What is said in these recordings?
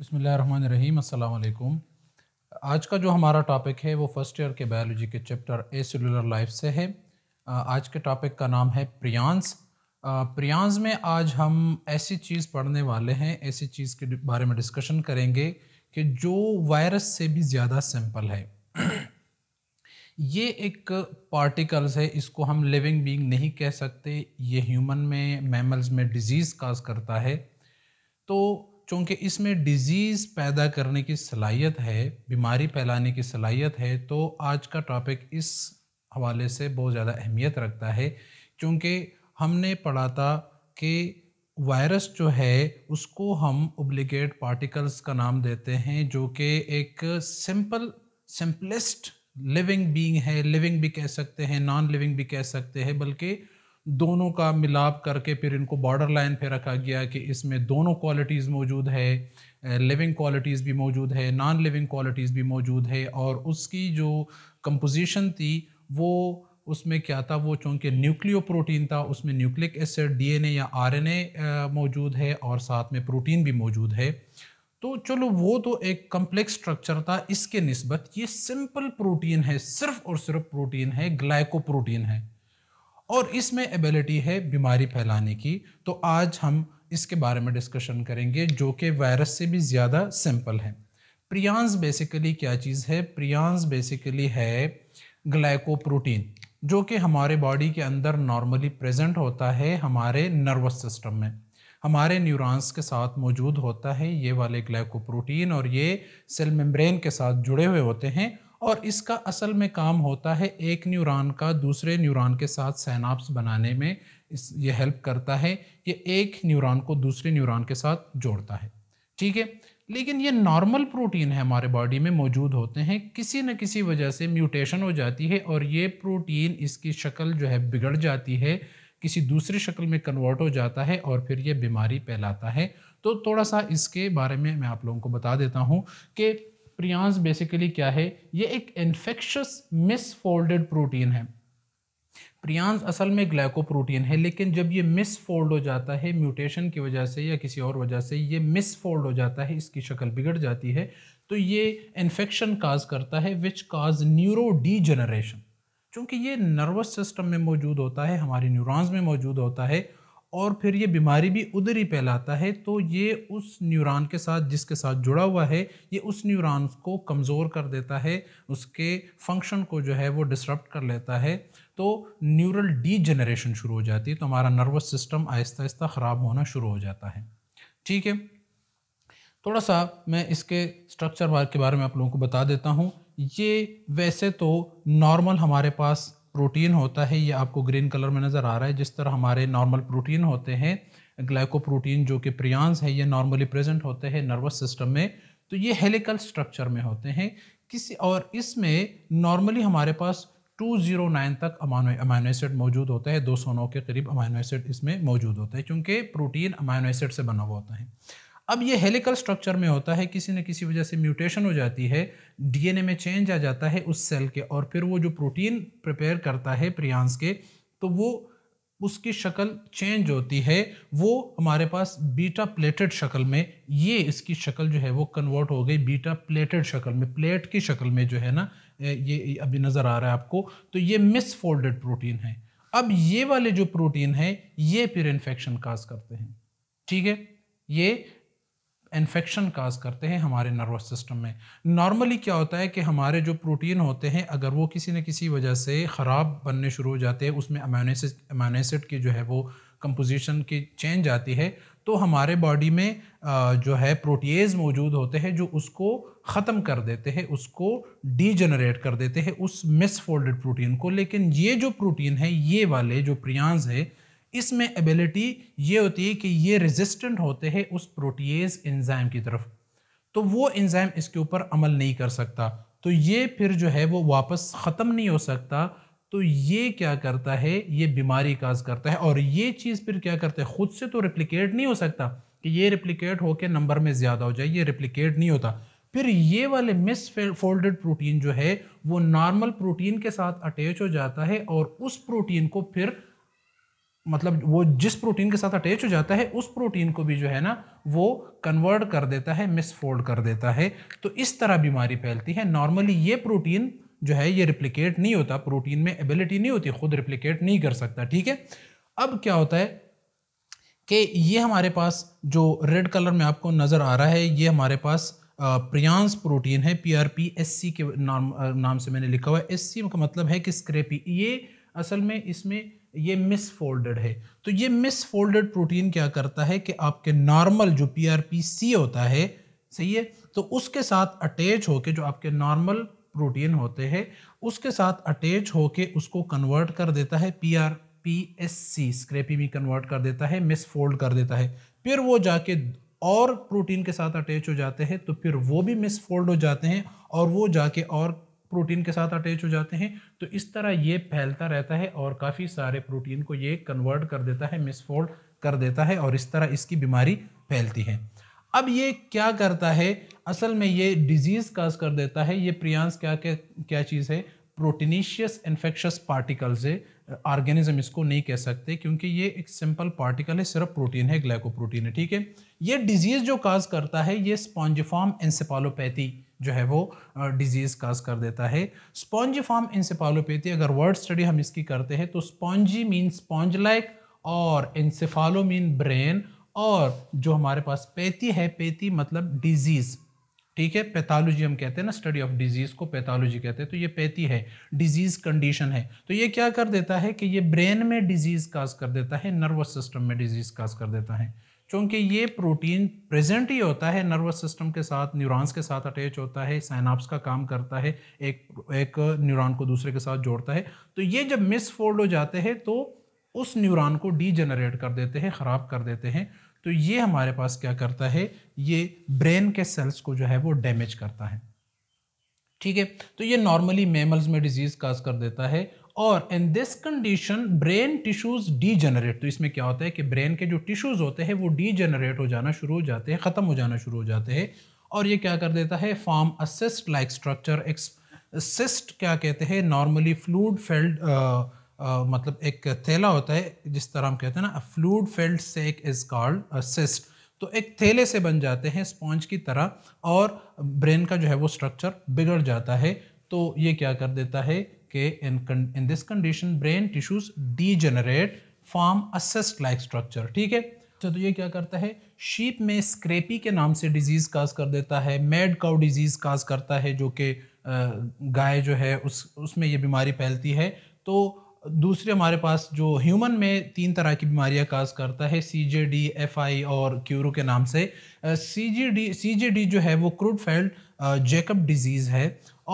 बसमीम आज का जो हमारा टॉपिक है वो फर्स्ट ईयर के बायोलॉजी के चैप्टर ए सेलुलर लाइफ से है आज के टॉपिक का नाम है प्रियांस प्रियांस में आज हम ऐसी चीज़ पढ़ने वाले हैं ऐसी चीज़ के बारे में डिस्कशन करेंगे कि जो वायरस से भी ज़्यादा सिंपल है ये एक पार्टिकल्स है इसको हम लिविंग बीइंग नहीं कह सकते ये ह्यूमन में मैमल्स में डिजीज़ काज करता है तो चूँकि इसमें डिज़ीज़ पैदा करने की सलाहियत है बीमारी फैलाने की सलाहियत है तो आज का टॉपिक इस हवाले से बहुत ज़्यादा अहमियत रखता है क्योंकि हमने पढ़ा था कि वायरस जो है उसको हम ओब्लिगेट पार्टिकल्स का नाम देते हैं जो कि एक सिंपल सिंपलेस्ट लिविंग बीइंग है लिविंग भी कह सकते हैं नॉन लिविंग भी कह सकते हैं बल्कि दोनों का मिलाप करके फिर इनको बॉर्डर लाइन पर रखा गया कि इसमें दोनों क्वालिटीज़ मौजूद है लिविंग क्वालिटीज़ भी मौजूद है नॉन लिविंग क्वालिटीज़ भी मौजूद है और उसकी जो कंपोजिशन थी वो उसमें क्या था वो चूँकि न्यूक्लियो प्रोटीन था उसमें न्यूक्लिक एसिड डीएनए या आरएनए मौजूद है और साथ में प्रोटीन भी मौजूद है तो चलो वो तो एक कम्प्लेक्स स्ट्रक्चर था इसके नस्बत ये सिंपल प्रोटीन है सिर्फ और सिर्फ प्रोटीन है ग्लाइको प्रोटीन है और इसमें एबिलिटी है बीमारी फैलाने की तो आज हम इसके बारे में डिस्कशन करेंगे जो कि वायरस से भी ज़्यादा सिंपल है प्रियांस बेसिकली क्या चीज़ है प्रियांस बेसिकली है ग्लाइकोप्रोटीन जो कि हमारे बॉडी के अंदर नॉर्मली प्रेजेंट होता है हमारे नर्वस सिस्टम में हमारे न्यूरॉन्स के साथ मौजूद होता है ये वाले ग्लाइकोप्रोटीन और ये सेल मेम्ब्रेन के साथ जुड़े हुए होते हैं और इसका असल में काम होता है एक न्यूरॉन का दूसरे न्यूरॉन के साथ सैनाप्स बनाने में इस ये हेल्प करता है ये एक न्यूरॉन को दूसरे न्यूरॉन के साथ जोड़ता है ठीक है लेकिन ये नॉर्मल प्रोटीन है हमारे बॉडी में मौजूद होते हैं किसी न किसी वजह से म्यूटेशन हो जाती है और ये प्रोटीन इसकी शक्ल जो है बिगड़ जाती है किसी दूसरी शक्ल में कन्वर्ट हो जाता है और फिर ये बीमारी फैलाता है तो थोड़ा सा इसके बारे में मैं आप लोगों को बता देता हूँ कि प्रियांस बेसिकली क्या है ये एक इन्फेक्शस मिसफोल्डेड प्रोटीन है प्रियांस असल में ग्लाइकोप्रोटीन है लेकिन जब ये मिसफोल्ड हो जाता है म्यूटेशन की वजह से या किसी और वजह से ये मिसफोल्ड हो जाता है इसकी शक्ल बिगड़ जाती है तो ये इन्फेक्शन काज करता है विच काज न्यूरो डीजनरेशन चूँकि ये नर्वस सिस्टम में मौजूद होता है हमारे न्यूरॉन्स में मौजूद होता है और फिर ये बीमारी भी उधर ही फैलाता है तो ये उस न्यूरॉन के साथ जिसके साथ जुड़ा हुआ है ये उस न्यूरॉन को कमज़ोर कर देता है उसके फंक्शन को जो है वो डिसरप्ट कर लेता है तो न्यूरल डीजनरेशन शुरू हो जाती है तो हमारा नर्वस सिस्टम आहिस्ता आहिस्ता ख़राब होना शुरू हो जाता है ठीक है थोड़ा सा मैं इसके स्ट्रक्चर के बारे में आप लोगों को बता देता हूँ ये वैसे तो नॉर्मल हमारे पास प्रोटीन होता है ये आपको ग्रीन कलर में नज़र आ रहा है जिस तरह हमारे नॉर्मल प्रोटीन होते हैं ग्लाइकोप्रोटीन जो कि प्रियांस है ये नॉर्मली प्रेजेंट होते हैं नर्वस सिस्टम में तो ये हेलिकल स्ट्रक्चर में होते हैं किसी और इसमें नॉर्मली हमारे पास 209 तक अमानो अमाइनो एसिड मौजूद होता है 209 के करीब अमाइनो एसिड इसमें मौजूद होता है क्योंकि प्रोटीन अमाइनो एसिड से बना हुआ होता है अब ये हेलिकल स्ट्रक्चर में होता है किसी न किसी वजह से म्यूटेशन हो जाती है डीएनए में चेंज आ जाता है उस सेल के और फिर वो जो प्रोटीन प्रिपेयर करता है प्रियांस के तो वो उसकी शक्ल चेंज होती है वो हमारे पास बीटा प्लेटेड शक्ल में ये इसकी शक्ल जो है वो कन्वर्ट हो गई बीटा प्लेटेड शक्ल में प्लेट की शक्ल में जो है ना ये अभी नज़र आ रहा है आपको तो ये मिसफोल्डेड प्रोटीन है अब ये वाले जो प्रोटीन है ये फिर इन्फेक्शन काज करते हैं ठीक है ये इन्फेक्शन काज करते हैं हमारे नर्वस सिस्टम में नॉर्मली क्या होता है कि हमारे जो प्रोटीन होते हैं अगर वो किसी न किसी वजह से ख़राब बनने शुरू हो जाते हैं उसमें अमाइनोसिड की जो है वो कंपोजिशन की चेंज आती है तो हमारे बॉडी में जो है प्रोटीज मौजूद होते हैं जो उसको ख़त्म कर देते हैं उसको डीजनरेट कर देते हैं उस मिसफोल्डेड प्रोटीन को लेकिन ये जो प्रोटीन है ये वाले जो प्रियांज है इसमें एबिलिटी ये होती है कि ये रेजिस्टेंट होते हैं उस प्रोटीज एंजाइम की तरफ तो वो एंजाइम इसके ऊपर अमल नहीं कर सकता तो ये फिर जो है वो वापस ख़त्म नहीं हो सकता तो ये क्या करता है ये बीमारी काज करता है और ये चीज़ फिर क्या करता है ख़ुद से तो रिप्लिकेट नहीं हो सकता कि ये रिप्लिकेट होकर नंबर में ज़्यादा हो जाए ये रिप्लिकेट नहीं होता फिर ये वाले मिस फोल्डेड प्रोटीन जो है वो नॉर्मल प्रोटीन के साथ अटैच हो जाता है और उस प्रोटीन को फिर मतलब वो जिस प्रोटीन के साथ अटैच हो जाता है उस प्रोटीन को भी जो है ना वो कन्वर्ट कर देता है मिसफोल्ड कर देता है तो इस तरह बीमारी फैलती है नॉर्मली ये प्रोटीन जो है ये रिप्लिकेट नहीं होता प्रोटीन में एबिलिटी नहीं होती खुद रिप्लिकेट नहीं कर सकता ठीक है अब क्या होता है कि ये हमारे पास जो रेड कलर में आपको नज़र आ रहा है ये हमारे पास प्रियांस प्रोटीन है P R P S C के नाम नाम से मैंने लिखा हुआ है एस सी का मतलब है कि स्क्रेपी ये असल में इसमें ये मिसफोल्डेड है तो ये मिसफोल्डेड प्रोटीन क्या करता है कि आपके नॉर्मल जो पी आर पी सी होता है सही है तो उसके साथ अटैच होके जो आपके नॉर्मल प्रोटीन होते हैं उसके साथ अटैच होके उसको कन्वर्ट कर देता है P R P S C scrapie में कन्वर्ट कर देता है मिसफोल्ड कर देता है फिर वो जाके और प्रोटीन के साथ अटैच हो जाते हैं तो फिर वो भी मिसफोल्ड हो जाते हैं और वो जाके और प्रोटीन के साथ अटैच हो जाते हैं तो इस तरह ये फैलता रहता है और काफ़ी सारे प्रोटीन को ये कन्वर्ट कर देता है मिसफोल्ड कर देता है और इस तरह इसकी बीमारी फैलती है अब ये क्या करता है असल में ये डिजीज़ काज कर देता है ये प्रियांस क्या क्या क्या चीज़ है प्रोटीनिशियस इन्फेक्शस पार्टिकल्स है ऑर्गेनिज्म इसको नहीं कह सकते क्योंकि ये एक सिंपल पार्टिकल है सिर्फ प्रोटीन है ग्लाइकोप्रोटीन है ठीक है ये डिजीज़ जो काज करता है ये स्पॉन्जिफॉर्म एंसेपालोपैथी जो है वो डिजीज़ काज कर देता है स्पॉन्जी फॉर्म इंसिफालोपैथी अगर वर्ड स्टडी हम इसकी करते हैं तो स्पॉन्जी मीन स्पॉन्ज लाइक और इंसिफालो मीन ब्रेन और जो हमारे पास पैथी है पैथी मतलब डिजीज़ ठीक है पैथोलॉजी हम कहते हैं ना स्टडी ऑफ डिजीज़ को पैथोलॉजी कहते हैं तो ये पेती है डिजीज़ कंडीशन है तो ये क्या कर देता है कि ये ब्रेन में डिजीज़ काज कर देता है नर्वस सिस्टम में डिजीज़ काज कर देता है चूँकि ये प्रोटीन प्रेजेंट ही होता है नर्वस सिस्टम के साथ न्यूरॉन्स के साथ अटैच होता है साइनाप्स का काम करता है एक एक न्यूरॉन को दूसरे के साथ जोड़ता है तो ये जब मिसफोल्ड हो जाते हैं तो उस न्यूरॉन को डीजनरेट कर देते हैं ख़राब कर देते हैं तो ये हमारे पास क्या करता है ये ब्रेन के सेल्स को जो है वो डैमेज करता है ठीक है तो ये नॉर्मली मेमल्स में डिजीज़ काज कर देता है और in this condition brain tissues degenerate तो इसमें क्या होता है कि ब्रेन के जो टिश्यूज होते हैं वो डीजनरेट हो जाना शुरू हो जाते हैं ख़त्म हो जाना शुरू हो जाते हैं और ये क्या कर देता है फॉर्म असिस्ट लाइक स्ट्रक्चर एक्स सिस्ट क्या कहते हैं नॉर्मली फ्लूड फेल्ड मतलब एक थैला होता है जिस तरह हम कहते हैं ना fluid filled sac is called cyst तो एक थैले से बन जाते हैं स्पॉन्ज की तरह और ब्रेन का जो है वो स्ट्रक्चर बिगड़ जाता है तो ये क्या कर देता है के in in this condition brain tissues degenerate form a cyst like ठीक है अच्छा तो ये क्या करता है शीप में स्क्रेपी के नाम से डिजीज़ काज कर देता है मेड काउ डिजीज़ काज करता है जो कि गाय जो है उस उसमें ये बीमारी फैलती है तो दूसरे हमारे पास जो ह्यूमन में तीन तरह की बीमारियां काज करता है सी जे डी एफ आई और क्यूरो के नाम से सी जी डी सी जे डी जो है वो क्रूड फेल्ड डिजीज़ है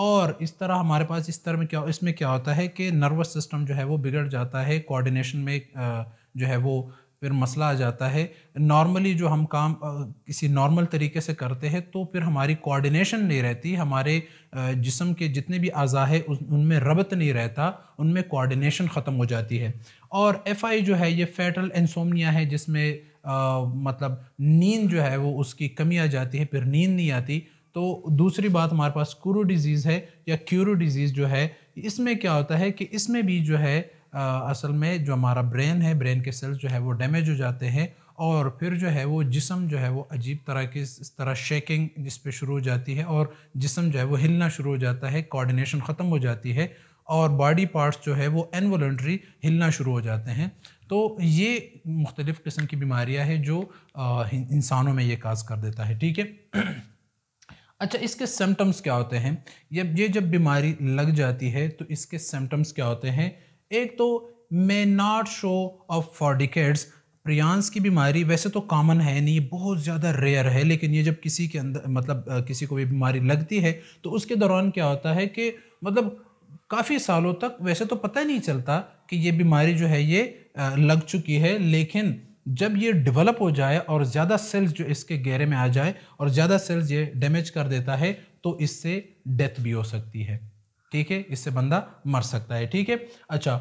और इस तरह हमारे पास इस तरह में क्या इसमें क्या होता है कि नर्वस सिस्टम जो है वो बिगड़ जाता है कोऑर्डिनेशन में जो है वो फिर मसला आ जाता है नॉर्मली जो हम काम किसी नॉर्मल तरीके से करते हैं तो फिर हमारी कोऑर्डिनेशन नहीं रहती हमारे जिसम के जितने भी अज़ा है उनमें रबत नहीं रहता उनमें कोऑर्डिनेशन ख़त्म हो जाती है और एफ़ आई जो है ये फैटल इंसोमिया है जिसमें मतलब नींद जो है वो उसकी कमी आ जाती है फिर नींद नहीं आती तो दूसरी बात हमारे पास कुरू डिज़ीज़ है या क्यूरो डिज़ीज़ जो है इसमें क्या होता है कि इसमें भी जो है असल में जो हमारा ब्रेन है ब्रेन के सेल्स जो है वो डैमेज हो जाते हैं और फिर जो है वो जिसम जो है वो अजीब तरह की इस तरह शेकिंग जिस पर शुरू हो जाती है और जिसम जो है वो हिलना शुरू हो जाता है कोऑर्डिनेशन ख़त्म हो जाती है और बॉडी पार्ट्स जो है वो इनवॉल्ट्री हिलना शुरू हो जाते हैं तो ये मुख्तलिफ़ किस्म की बीमारियाँ हैं जो इंसानों में ये काज कर देता है ठीक है अच्छा इसके सिम्टम्स क्या होते हैं ये ये जब बीमारी लग जाती है तो इसके सिम्टम्स क्या होते हैं एक तो may not show off for decades prions की बीमारी वैसे तो कॉमन है नहीं बहुत ज़्यादा रेयर है लेकिन ये जब किसी के अंदर मतलब किसी को भी बीमारी लगती है तो उसके दौरान क्या होता है कि मतलब काफ़ी सालों तक वैसे तो पता ही नहीं चलता कि ये बीमारी जो है ये लग चुकी है लेकिन जब ये डेवलप हो जाए और ज़्यादा सेल्स जो इसके गहरे में आ जाए और ज़्यादा सेल्स ये डैमेज कर देता है तो इससे डेथ भी हो सकती है ठीक है इससे बंदा मर सकता है ठीक है अच्छा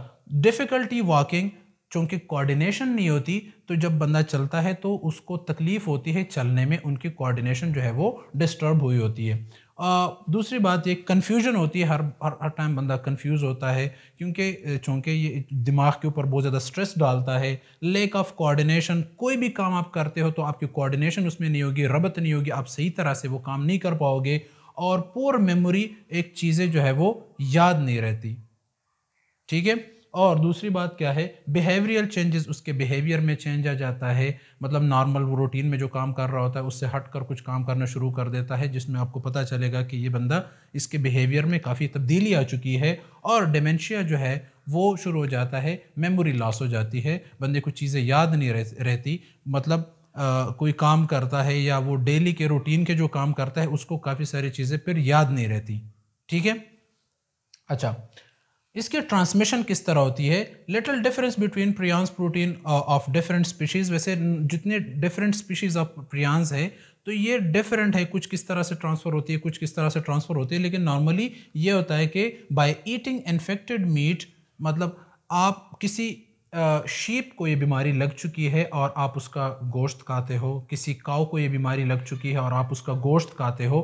डिफ़िकल्टी वॉकिंग चूंकि कोऑर्डिनेशन नहीं होती तो जब बंदा चलता है तो उसको तकलीफ़ होती है चलने में उनकी कोऑर्डिनेशन जो है वो डिस्टर्ब हुई होती है आ, दूसरी बात ये कन्फ्यूजन होती है हर हर हर टाइम बंदा कंफ्यूज होता है क्योंकि चूंकि ये दिमाग के ऊपर बहुत ज़्यादा स्ट्रेस डालता है लेक ऑफ कोऑर्डिनेशन कोई भी काम आप करते हो तो आपकी कोऑर्डिनेशन उसमें नहीं होगी रबत नहीं होगी आप सही तरह से वो काम नहीं कर पाओगे और पोर मेमोरी एक चीज़ें जो है वो याद नहीं रहती ठीक है और दूसरी बात क्या है बिहेवियरल चेंजेस उसके बिहेवियर में चेंज आ जाता है मतलब नॉर्मल वो रूटीन में जो काम कर रहा होता है उससे हट कर कुछ काम करना शुरू कर देता है जिसमें आपको पता चलेगा कि ये बंदा इसके बिहेवियर में काफ़ी तब्दीली आ चुकी है और डिमेंशिया जो है वो शुरू हो जाता है मेमोरी लॉस हो जाती है बंदे को चीज़ें याद नहीं रहती मतलब कोई काम करता है या वो डेली के रूटीन के जो काम करता है उसको काफ़ी सारी चीज़ें फिर याद नहीं रहती ठीक है अच्छा इसके ट्रांसमिशन किस तरह होती है little difference between prions protein of different species वैसे जितने डिफरेंट स्पीशीज़ ऑफ प्रियांस है तो ये डिफरेंट है कुछ किस तरह से ट्रांसफ़र होती है कुछ किस तरह से ट्रांसफ़र होती है लेकिन नॉर्मली ये होता है कि बाय ईटिंग इन्फेक्टेड मीट मतलब आप किसी शीप को ये बीमारी लग चुकी है और आप उसका गोश्त खाते हो किसी काऊ को ये बीमारी लग चुकी है और आप उसका गोश्त खाते हो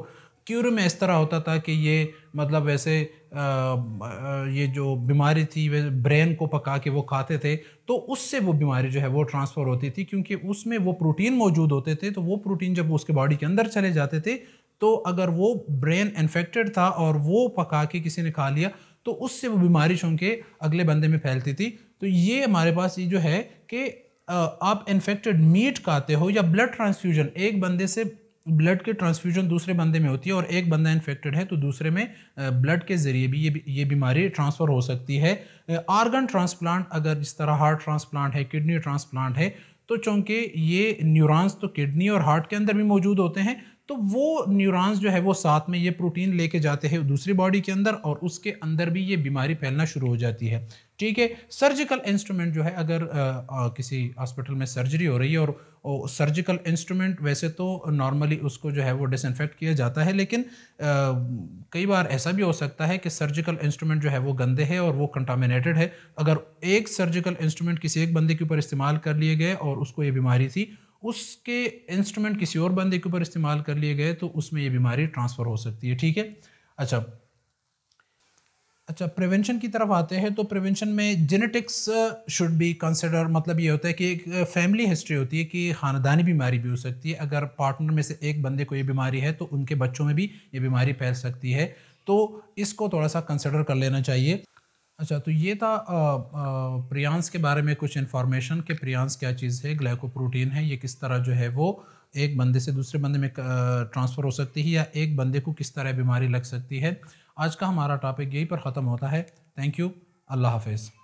क्यूर में इस तरह होता था कि ये मतलब वैसे आ, ये जो बीमारी थी वे ब्रेन को पका के वो खाते थे तो उससे वो बीमारी जो है वो ट्रांसफ़र होती थी क्योंकि उसमें वो प्रोटीन मौजूद होते थे तो वो प्रोटीन जब उसके बॉडी के अंदर चले जाते थे तो अगर वो ब्रेन इन्फेक्टेड था और वो पका के किसी ने खा लिया तो उससे वो बीमारी चूँकि के अगले बंदे में फैलती थी तो ये हमारे पास ये जो है कि आप इन्फेक्टेड मीट खाते हो या ब्लड ट्रांसफ्यूजन एक बंदे से ब्लड के ट्रांसफ्यूजन दूसरे बंदे में होती है और एक बंदा इन्फेक्टेड है तो दूसरे में ब्लड के ज़रिए भी ये ये बीमारी ट्रांसफ़र हो सकती है आर्गन ट्रांसप्लांट अगर जिस तरह हार्ट ट्रांसप्लांट है किडनी ट्रांसप्लांट है तो चूँकि ये न्यूरॉन्स तो किडनी और हार्ट के अंदर भी मौजूद होते हैं तो वो न्यूरॉन्स जो है वो साथ में ये प्रोटीन लेके जाते हैं दूसरी बॉडी के अंदर और उसके अंदर भी ये बीमारी फैलना शुरू हो जाती है ठीक है सर्जिकल इंस्ट्रूमेंट जो है अगर आ, आ, किसी हॉस्पिटल में सर्जरी हो रही है और, सर्जिकल इंस्ट्रूमेंट वैसे तो नॉर्मली उसको जो है वो डिसइनफेक्ट किया जाता है लेकिन आ, कई बार ऐसा भी हो सकता है कि सर्जिकल इंस्ट्रूमेंट जो है वो गंदे है और वो कंटामिनेटेड है अगर एक सर्जिकल इंस्ट्रूमेंट किसी एक बंदे के ऊपर इस्तेमाल कर लिए गए और उसको ये बीमारी थी उसके इंस्ट्रूमेंट किसी और बंदे के ऊपर इस्तेमाल कर लिए गए तो उसमें ये बीमारी ट्रांसफ़र हो सकती है ठीक है अच्छा अच्छा प्रिवेंशन की तरफ आते हैं तो प्रिवेंशन में जेनेटिक्स शुड बी कंसिडर मतलब ये होता है कि एक फैमिली हिस्ट्री होती है कि ख़ानदानी बीमारी भी हो सकती है अगर पार्टनर में से एक बंदे को ये बीमारी है तो उनके बच्चों में भी ये बीमारी फैल सकती है तो इसको थोड़ा सा कंसिडर कर लेना चाहिए अच्छा तो ये था प्रियांश के बारे में कुछ इन्फॉर्मेशन कि प्रियांस क्या चीज़ है ग्लाइकोप्रोटीन है ये किस तरह जो है वो एक बंदे से दूसरे बंदे में ट्रांसफ़र हो सकती है या एक बंदे को किस तरह बीमारी लग सकती है आज का हमारा टॉपिक यहीं पर ख़त्म होता है थैंक यू अल्लाह हाफिज़